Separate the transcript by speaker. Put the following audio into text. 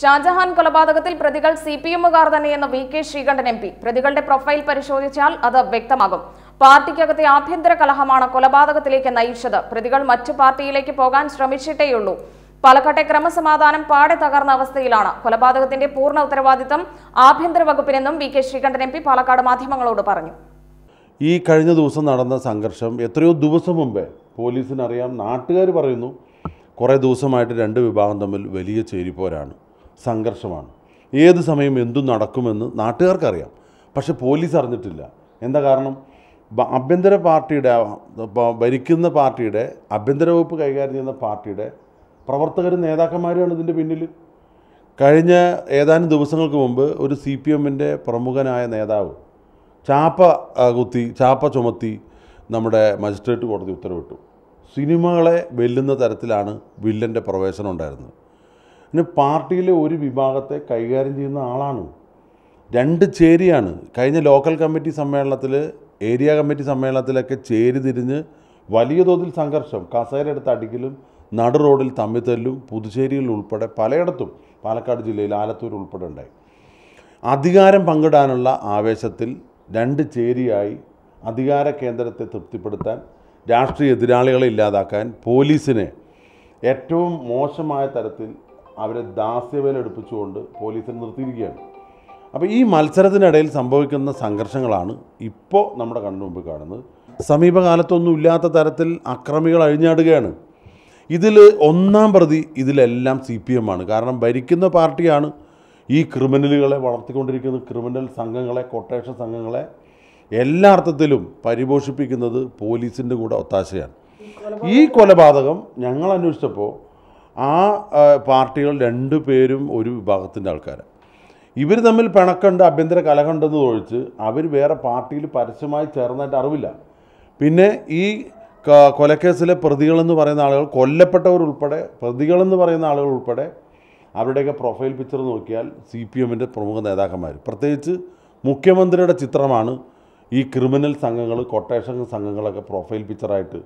Speaker 1: ഷാജഹാൻ കൊലപാതകത്തിൽ പ്രതികൾ C P എമ്മുകാർ തന്നെയെന്ന് V K Sreekandan M P പ്രതികളുടെ പ്രൊഫൈൽ പരിശോധിച്ചാൽ അത് വ്യക്തമാകും പാർട്ടിക്കകത്തെ ആഭ്യന്തര കലഹമാണ് കൊലപാതകത്തിലേക്ക് നയിച്ചത് പ്രതികൾ മറ്റു പാർട്ടിയിലേക്ക് പോകാൻ ശ്രമിച്ചിട്ടേയുള്ളൂ പാലക്കാട്ടെ ക്രമസമാധാനം പാടെ തകർന്ന അവസ്ഥയിലാണ് കൊലപാതകത്തിന്റെ പൂർണ്ണ ഉത്തരവാദിത്തം ആഭ്യന്തര വകുപ്പിനെന്നും V K Sreekandan M P Palakkad മാധ്യമങ്ങളോട് പറഞ്ഞു
Speaker 2: ഈ കഴിഞ്ഞ ദിവസം നടന്ന സംഘർഷം എത്രയോ ദിവസം മുമ്പേ പോലീസിനറിയാം നാട്ടുകാർ പറയുന്നു കുറേ ദിവസമായിട്ട് രണ്ട് വിഭാഗം തമ്മിൽ വലിയ ചേരിപ്പോരാണ് സംഘർഷമാണ് ഏത് സമയം എന്തും നടക്കുമെന്ന് നാട്ടുകാർക്കറിയാം പക്ഷെ പോലീസ് അറിഞ്ഞിട്ടില്ല എന്താ കാരണം ആഭ്യന്തര പാർട്ടിയുടെ ഭരിക്കുന്ന പാർട്ടിയുടെ ആഭ്യന്തര വകുപ്പ് കൈകാര്യം ചെയ്യുന്ന പാർട്ടിയുടെ പ്രവർത്തകരും നേതാക്കന്മാരുമാണ് ഇതിൻ്റെ പിന്നിൽ കഴിഞ്ഞ ഏതാനും ദിവസങ്ങൾക്ക് മുമ്പ് ഒരു സി പി എമ്മിൻ്റെ പ്രമുഖനായ നേതാവ് ചാപ്പ കുത്തി ചാപ്പ ചുമത്തി നമ്മുടെ മജിസ്ട്രേറ്റ് കോടതി ഉത്തരവിട്ടു സിനിമകളെ വെല്ലുന്ന തരത്തിലാണ് വില്ലൻ്റെ പ്രവേശനം ഉണ്ടായിരുന്നത് പിന്നെ പാർട്ടിയിലെ ഒരു വിഭാഗത്തെ കൈകാര്യം ചെയ്യുന്ന ആളാണ് രണ്ട് ചേരിയാണ് കഴിഞ്ഞ ലോക്കൽ കമ്മിറ്റി സമ്മേളനത്തിൽ ഏരിയ കമ്മിറ്റി സമ്മേളനത്തിലൊക്കെ ചേരി തിരിഞ്ഞ് വലിയ തോതിൽ സംഘർഷം കസേര എടുത്ത് അടിക്കലും നടു റോഡിൽ തമ്മിത്തല്ലും പുതുച്ചേരിയിൽ ഉൾപ്പെടെ പലയിടത്തും പാലക്കാട് ജില്ലയിൽ ആലത്തൂർ ഉൾപ്പെടെ ഉണ്ടായി അധികാരം പങ്കിടാനുള്ള ആവേശത്തിൽ രണ്ട് ചേരിയായി അധികാര കേന്ദ്രത്തെ തൃപ്തിപ്പെടുത്താൻ രാഷ്ട്രീയ എതിരാളികളെ ഇല്ലാതാക്കാൻ പോലീസിനെ ഏറ്റവും മോശമായ തരത്തിൽ അവരെ ദാസ്യവേല എടുപ്പിച്ചുകൊണ്ട് പോലീസിനെ നിർത്തിയിരിക്കുകയാണ് അപ്പോൾ ഈ മത്സരത്തിനിടയിൽ സംഭവിക്കുന്ന സംഘർഷങ്ങളാണ് ഇപ്പോൾ നമ്മുടെ കണ്ണുമുമ്പിൽ കാണുന്നത് സമീപകാലത്തൊന്നും ഇല്ലാത്ത തരത്തിൽ അക്രമികൾ അഴിഞ്ഞാടുകയാണ് ഇതിൽ ഒന്നാം പ്രതി ഇതിലെല്ലാം സി പി എം ആണ് കാരണം ഭരിക്കുന്ന പാർട്ടിയാണ് ഈ ക്രിമിനലുകളെ വളർത്തിക്കൊണ്ടിരിക്കുന്ന ക്രിമിനൽ സംഘങ്ങളെ കൊട്ടേഷൻ സംഘങ്ങളെ എല്ലാ അർത്ഥത്തിലും പരിപോഷിപ്പിക്കുന്നത് പോലീസിൻ്റെ കൂടെ ഒത്താശയാണ് ഈ കൊലപാതകം ഞങ്ങൾ അന്വേഷിച്ചപ്പോൾ ആ പാർട്ടികൾ രണ്ടു പേരും ഒരു വിഭാഗത്തിൻ്റെ ആൾക്കാരാണ് ഇവർ തമ്മിൽ പിണക്കണ്ട് ആഭ്യന്തര കലഹമുണ്ടെന്ന് ചോദിച്ച് അവർ വേറെ പാർട്ടിയിൽ പരസ്യമായി ചേർന്നായിട്ട് അറിവില്ല പിന്നെ ഈ കൊലക്കേസിലെ പ്രതികളെന്ന് പറയുന്ന ആളുകൾ കൊല്ലപ്പെട്ടവരുൾപ്പെടെ പ്രതികളെന്ന് പറയുന്ന ആളുകൾ ഉൾപ്പെടെ അവരുടെയൊക്കെ പ്രൊഫൈൽ പിക്ചർ നോക്കിയാൽ സി പി എമ്മിൻ്റെ പ്രമുഖ നേതാക്കന്മാർ പ്രത്യേകിച്ച് മുഖ്യമന്ത്രിയുടെ ചിത്രമാണ് ഈ ക്രിമിനൽ സംഘങ്ങൾ കൊട്ടേഷൻ സംഘങ്ങളൊക്കെ പ്രൊഫൈൽ പിക്ചറായിട്ട്